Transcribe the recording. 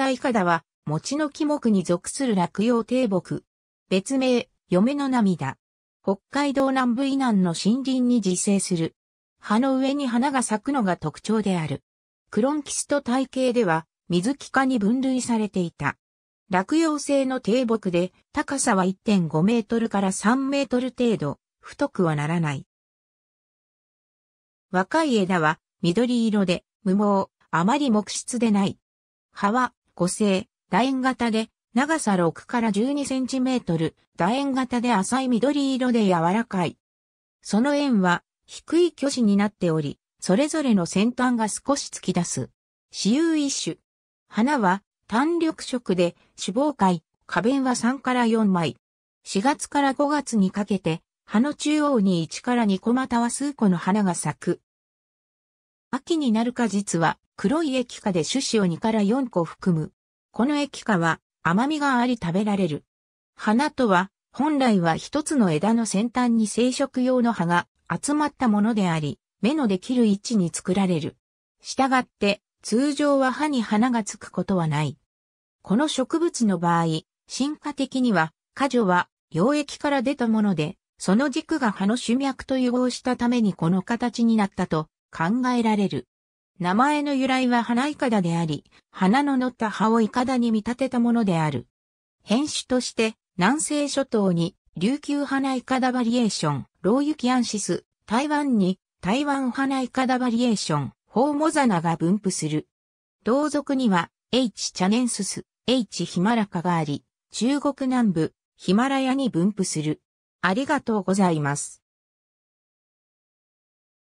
内花田は、餅の木木に属する落葉低木。別名、嫁の涙。北海道南部以南の森林に自生する。葉の上に花が咲くのが特徴である。クロンキスト体系では、水木科に分類されていた。落葉性の低木で、高さは1.5メートルから3メートル程度、太くはならない。若い枝は、緑色で、無毛、あまり木質でない。葉は、個星、楕円型で、長さ6から12センチメートル、楕円型で浅い緑色で柔らかい。その円は、低い巨子になっており、それぞれの先端が少し突き出す。私有一種。花は単緑色で脂肪塊、花弁は3から4枚。4月から5月にかけて、葉の中央に1から2個または数個の花が咲く。秋になるか実は黒い液化で種子を2から4個含む。この液化は甘みがあり食べられる。花とは、本来は一つの枝の先端に生殖用の葉が集まったものであり、芽のできる位置に作られる。したがって、通常は葉に花がつくことはない。この植物の場合、進化的には、果樹は溶液から出たもので、その軸が葉の主脈と融合したためにこの形になったと考えられる。名前の由来は花いかだであり、花の乗った葉をいかだに見立てたものである。変種として、南西諸島に、琉球花いかだバリエーション、ローユキアンシス、台湾に、台湾花いかだバリエーション、ホウモザナが分布する。同族には、H チャネンスス、H ヒマラカがあり、中国南部、ヒマラヤに分布する。ありがとうございます。